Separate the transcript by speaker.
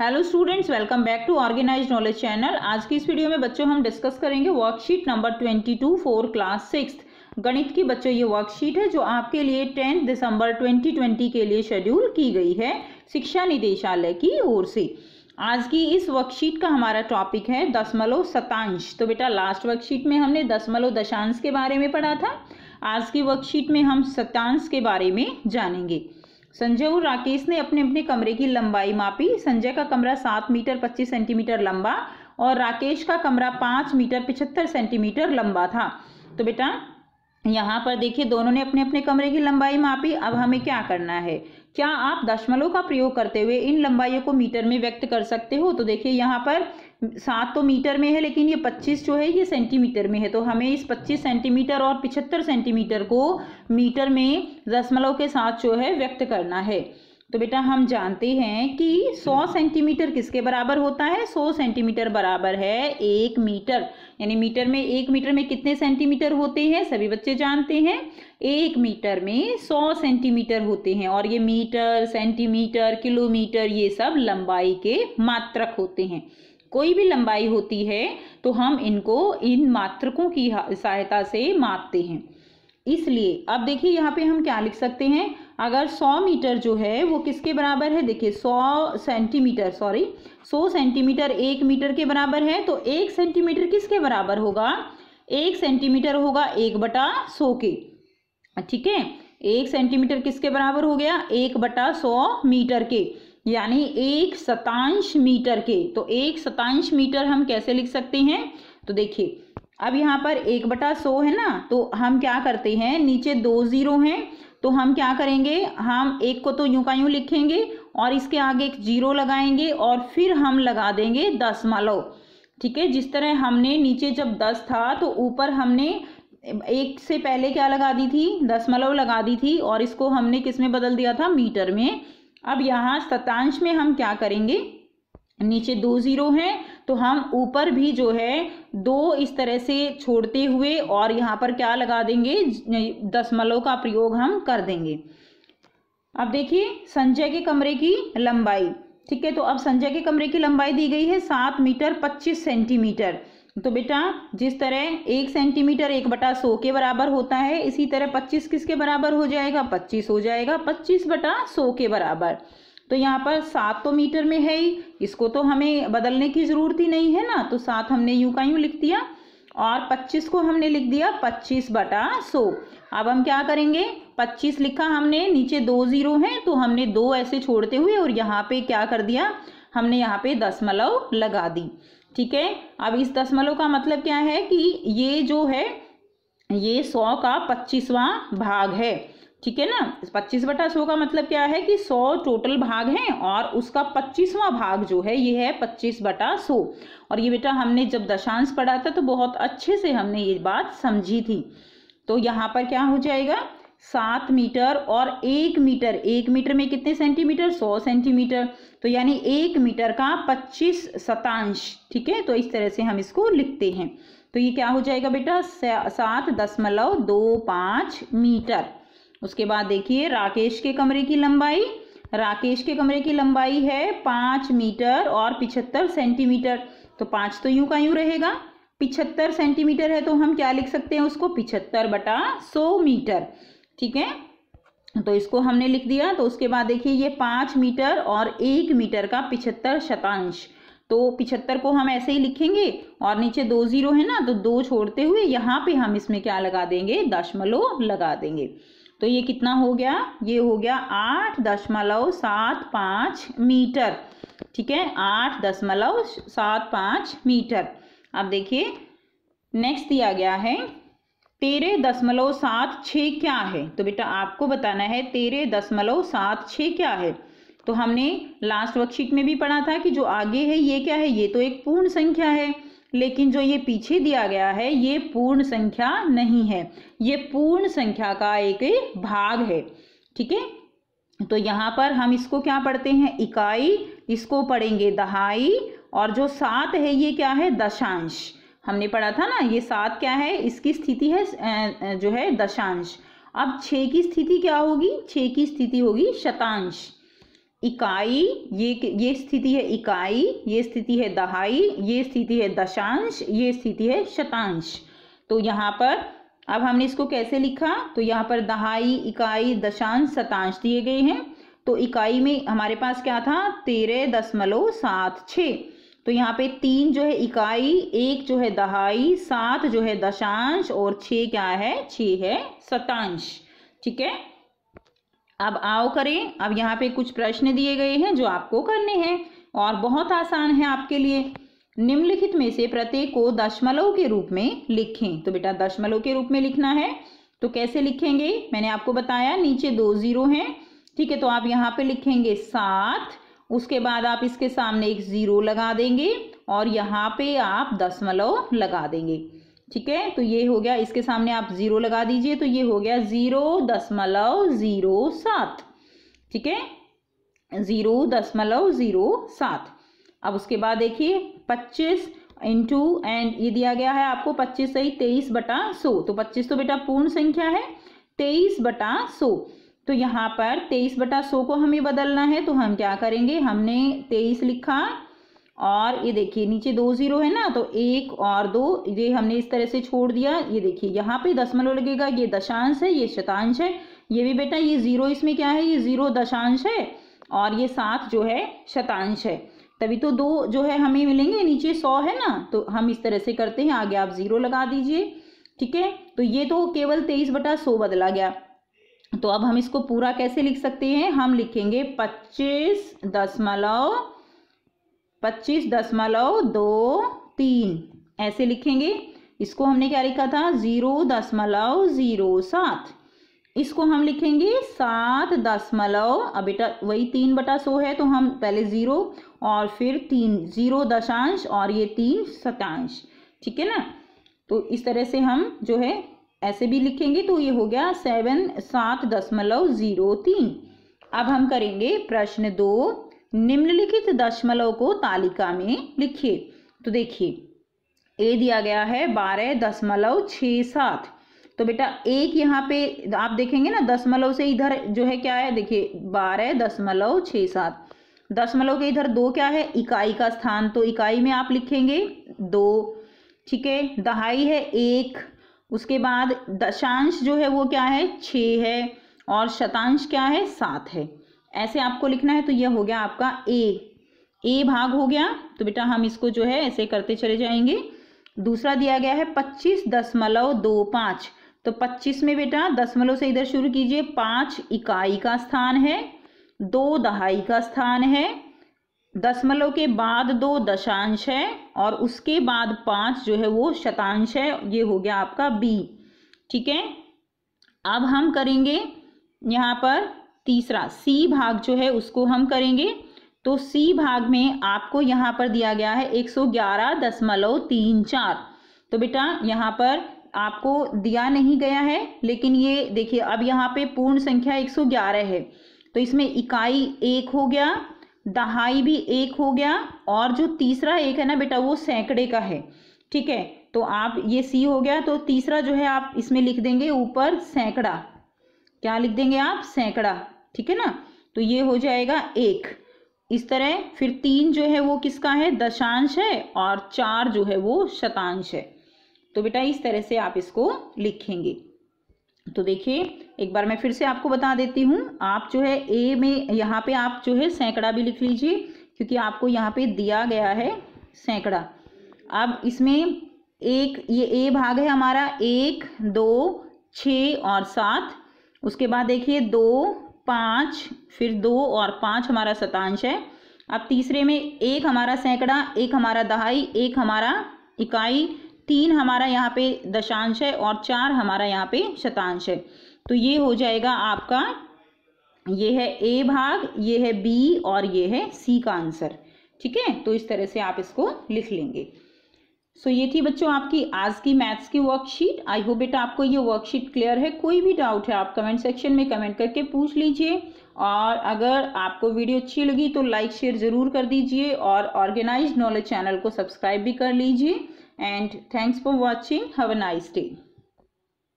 Speaker 1: Hello students welcome back to organize knowledge channel आज की इस वीडियो में बच्चों हम डिस्कस करेंगे worksheet number twenty two for class six गणित की बच्चों ये वर्कशीट है जो आपके लिए टेंथ दिसंबर 2020 के लिए शेड्यूल की गई है शिक्षा निदेशालय की ओर से आज की इस वर्कशीट का हमारा टॉपिक है दसमलव शतांश तो बेटा लास्ट वर्कशीट में हमने दसमलव दशांश के बारे में पढ़ा था आज की वर्कशीट में हम शतांश के बारे में जानेंगे संजय और राकेश ने अपने अपने कमरे की लंबाई मापी संजय का कमरा सात मीटर पच्चीस सेंटीमीटर लंबा और राकेश का कमरा पाँच मीटर पिछहत्तर सेंटीमीटर लंबा था तो बेटा यहाँ पर देखिए दोनों ने अपने अपने कमरे की लंबाई मापी अब हमें क्या करना है क्या आप दशमलव का प्रयोग करते हुए इन लंबाइयों को मीटर में व्यक्त कर सकते हो तो देखिए यहाँ पर सात तो मीटर में है लेकिन ये पच्चीस जो है ये सेंटीमीटर में है तो हमें इस पच्चीस सेंटीमीटर और पिछहत्तर सेंटीमीटर को मीटर में दशमलव के साथ जो है व्यक्त करना है तो बेटा हम जानते हैं कि 100 हम्म। सेंटीमीटर किसके बराबर होता है 100 सेंटीमीटर बराबर है एक मीटर यानी मीटर में एक मीटर में कितने सेंटीमीटर होते हैं सभी बच्चे जानते हैं एक मीटर में 100 सेंटीमीटर होते हैं और ये मीटर सेंटीमीटर किलोमीटर ये सब लंबाई के मात्रक होते हैं कोई भी लंबाई होती है तो हम इनको इन मात्रकों की सहायता से मापते हैं इसलिए अब देखिए यहाँ पे हम क्या लिख सकते हैं अगर 100 मीटर जो है वो किसके बराबर है देखिए 100 सेंटीमीटर सॉरी 100 सेंटीमीटर एक मीटर के बराबर है तो एक सेंटीमीटर किसके बराबर होगा एक सेंटीमीटर होगा एक बटा सौ के ठीक है एक सेंटीमीटर किसके बराबर हो गया एक बटा सौ मीटर के यानी एक शतांश मीटर के तो एक शतांश मीटर हम कैसे लिख सकते हैं तो देखिए अब यहाँ पर एक बटा सौ है ना तो हम क्या करते हैं नीचे दो ज़ीरो हैं तो हम क्या करेंगे हम एक को तो यूं का यूं लिखेंगे और इसके आगे एक जीरो लगाएंगे और फिर हम लगा देंगे दशमलव ठीक है जिस तरह हमने नीचे जब दस था तो ऊपर हमने एक से पहले क्या लगा दी थी दशमलव लगा दी थी और इसको हमने किस में बदल दिया था मीटर में अब यहाँ शतांश में हम क्या करेंगे नीचे दो ज़ीरो हैं तो हम ऊपर भी जो है दो इस तरह से छोड़ते हुए और यहाँ पर क्या लगा देंगे दशमलव का प्रयोग हम कर देंगे अब देखिए संजय के कमरे की लंबाई ठीक है तो अब संजय के कमरे की लंबाई दी गई है सात मीटर पच्चीस सेंटीमीटर तो बेटा जिस तरह एक सेंटीमीटर एक बटा सौ के बराबर होता है इसी तरह पच्चीस किसके बराबर हो जाएगा पच्चीस हो जाएगा पच्चीस बटा सौ के बराबर तो यहाँ पर सात तो मीटर में है ही इसको तो हमें बदलने की ज़रूरत ही नहीं है ना तो सात हमने यूँ का यूँ लिख दिया और 25 को हमने लिख दिया 25 बटा 100 अब हम क्या करेंगे 25 लिखा हमने नीचे दो ज़ीरो हैं तो हमने दो ऐसे छोड़ते हुए और यहाँ पे क्या कर दिया हमने यहाँ पे दशमलव लगा दी ठीक है अब इस दशमलव का मतलब क्या है कि ये जो है ये सौ का पच्चीसवां भाग है ठीक है ना पच्चीस बटा सौ का मतलब क्या है कि सौ टोटल भाग हैं और उसका पच्चीसवां भाग जो है ये है पच्चीस बटा सौ और ये बेटा हमने जब दशांश पढ़ा था तो बहुत अच्छे से हमने ये बात समझी थी तो यहाँ पर क्या हो जाएगा सात मीटर और एक मीटर एक मीटर में कितने सेंटीमीटर सौ सेंटीमीटर तो यानी एक मीटर का पच्चीस शतांश ठीक है तो इस तरह से हम इसको लिखते हैं तो ये क्या हो जाएगा बेटा सात दशमलव दो पाँच मीटर उसके बाद देखिए राकेश के कमरे की लंबाई राकेश के कमरे की लंबाई है पाँच मीटर और पिछहत्तर सेंटीमीटर तो पाँच तो यूं का यूं रहेगा पिछहत्तर सेंटीमीटर है तो हम क्या लिख सकते हैं उसको पिछहत्तर बटा सौ मीटर ठीक है तो इसको हमने लिख दिया तो उसके बाद देखिए ये पाँच मीटर और एक मीटर का पिछहत्तर शतांश तो पिछहत्तर को हम ऐसे ही लिखेंगे और नीचे दो जीरो है ना तो दो छोड़ते हुए यहाँ पे हम इसमें क्या लगा देंगे दशमलव लगा देंगे तो ये कितना हो गया ये हो गया आठ दशमलव सात पाँच मीटर ठीक है आठ दशमलव सात पाँच मीटर अब देखिए नेक्स्ट दिया गया है तेरह दशमलव सात छः क्या है तो बेटा आपको बताना है तेरह दशमलव सात छः क्या है तो हमने लास्ट वर्कशीट में भी पढ़ा था कि जो आगे है ये क्या है ये तो एक पूर्ण संख्या है लेकिन जो ये पीछे दिया गया है ये पूर्ण संख्या नहीं है ये पूर्ण संख्या का एक भाग है ठीक है तो यहाँ पर हम इसको क्या पढ़ते हैं इकाई इसको पढ़ेंगे दहाई और जो सात है ये क्या है दशांश हमने पढ़ा था ना ये सात क्या है इसकी स्थिति है जो है दशांश अब छः की स्थिति क्या होगी छः की स्थिति होगी शतांश इकाई ये ये स्थिति है इकाई ये स्थिति है दहाई ये स्थिति है दशांश ये स्थिति है शतांश तो यहाँ पर अब हमने इसको कैसे लिखा तो यहाँ पर दहाई इकाई दशांश शतांश दिए गए हैं तो इकाई में हमारे पास क्या था तेरह दशमलव सात छ तो यहाँ पे तीन जो है इकाई एक जो है दहाई सात जो है दशांश और छ क्या है छ है शतांश ठीक है अब आओ करें अब यहाँ पे कुछ प्रश्न दिए गए हैं जो आपको करने हैं और बहुत आसान है आपके लिए निम्नलिखित में से प्रत्येक को दशमलव के रूप में लिखें तो बेटा दशमलव के रूप में लिखना है तो कैसे लिखेंगे मैंने आपको बताया नीचे दो जीरो हैं ठीक है तो आप यहाँ पे लिखेंगे सात उसके बाद आप इसके सामने एक जीरो लगा देंगे और यहाँ पे आप दशमलव लगा देंगे ठीक है तो ये हो गया इसके सामने आप ज़ीरो लगा दीजिए तो ये हो गया ज़ीरो दशमलव ज़ीरो सात ठीक है ज़ीरो दशमलव ज़ीरो सात अब उसके बाद देखिए पच्चीस इंटू एंड ये दिया गया है आपको पच्चीस सही तेईस बटा सो तो पच्चीस तो बेटा पूर्ण संख्या है तेईस बटा सो तो यहाँ पर तेईस बटा सो को हमें बदलना है तो हम क्या करेंगे हमने तेईस लिखा और ये देखिए नीचे दो जीरो है ना तो एक और दो ये हमने इस तरह से छोड़ दिया ये देखिए यहाँ पे दशमलव लगेगा ये दशांश है ये शतांश है ये भी बेटा ये जीरो इसमें क्या है ये जीरो दशांश है और ये सात जो है शतांश है तभी तो दो जो है हमें मिलेंगे नीचे सौ है ना तो हम इस तरह से करते हैं आगे आप जीरो लगा दीजिए ठीक है तो ये तो केवल तेईस बटा सौ बदला गया तो अब हम इसको पूरा कैसे लिख सकते हैं हम लिखेंगे पच्चीस दशमलव पच्चीस दशमलव दो तीन ऐसे लिखेंगे इसको हमने क्या लिखा था ज़ीरो दशमलव ज़ीरो सात इसको हम लिखेंगे सात दशमलव अब बेटा वही तीन बटा सो है तो हम पहले ज़ीरो और फिर तीन ज़ीरो दशांश और ये तीन शतांश ठीक है ना तो इस तरह से हम जो है ऐसे भी लिखेंगे तो ये हो गया सेवन सात दशमलव ज़ीरो तीन अब हम करेंगे प्रश्न दो निम्नलिखित दशमलव को तालिका में लिखिए तो देखिए ए दिया गया है बारह दशमलव छ सात तो बेटा एक यहाँ पे आप देखेंगे ना दशमलव से इधर जो है क्या है देखिए बारह दशमलव छ सात दशमलव के इधर दो क्या है इकाई का स्थान तो इकाई में आप लिखेंगे दो ठीक है दहाई है एक उसके बाद दशांश जो है वो क्या है छ है और शतांश क्या है सात है ऐसे आपको लिखना है तो यह हो गया आपका ए ए भाग हो गया तो बेटा हम इसको जो है ऐसे करते चले जाएंगे दूसरा दिया गया है पच्चीस दशमलव दो पाँच तो पच्चीस में बेटा दशमलव से इधर शुरू कीजिए पाँच इकाई का स्थान है दो दहाई का स्थान है दशमलव के बाद दो दशांश है और उसके बाद पाँच जो है वो शतांश है ये हो गया आपका बी ठीक है अब हम करेंगे यहाँ पर तीसरा सी भाग जो है उसको हम करेंगे तो सी भाग में आपको यहाँ पर दिया गया है एक सौ ग्यारह दशमलव तीन चार तो बेटा यहाँ पर आपको दिया नहीं गया है लेकिन ये देखिए अब यहाँ पे पूर्ण संख्या 111 है तो इसमें इकाई एक हो गया दहाई भी एक हो गया और जो तीसरा एक है ना बेटा वो सैकड़े का है ठीक है तो आप ये सी हो गया तो तीसरा जो है आप इसमें लिख देंगे ऊपर सैकड़ा क्या लिख देंगे आप सैकड़ा ठीक है ना तो ये हो जाएगा एक इस तरह फिर तीन जो है वो किसका है दशांश है और चार जो है वो शतांश है तो बेटा इस तरह से आप इसको लिखेंगे तो देखिए एक बार मैं फिर से आपको बता देती हूँ आप जो है ए में यहाँ पे आप जो है सैकड़ा भी लिख लीजिए क्योंकि आपको यहाँ पे दिया गया है सैकड़ा अब इसमें एक ये ए भाग है हमारा एक दो छ और सात उसके बाद देखिए दो पाँच फिर दो और पाँच हमारा शतांश है अब तीसरे में एक हमारा सैकड़ा एक हमारा दहाई एक हमारा इकाई तीन हमारा यहाँ पे दशांश है और चार हमारा यहाँ पे शतांश है तो ये हो जाएगा आपका ये है ए भाग ये है बी और ये है सी का आंसर ठीक है तो इस तरह से आप इसको लिख लेंगे सो so, ये थी बच्चों आपकी आज की मैथ्स की वर्कशीट आई होप बेटा आपको ये वर्कशीट क्लियर है कोई भी डाउट है आप कमेंट सेक्शन में कमेंट करके पूछ लीजिए और अगर आपको वीडियो अच्छी लगी तो लाइक शेयर ज़रूर कर दीजिए और ऑर्गेनाइज नॉलेज चैनल को सब्सक्राइब भी कर लीजिए and thanks for watching have a nice day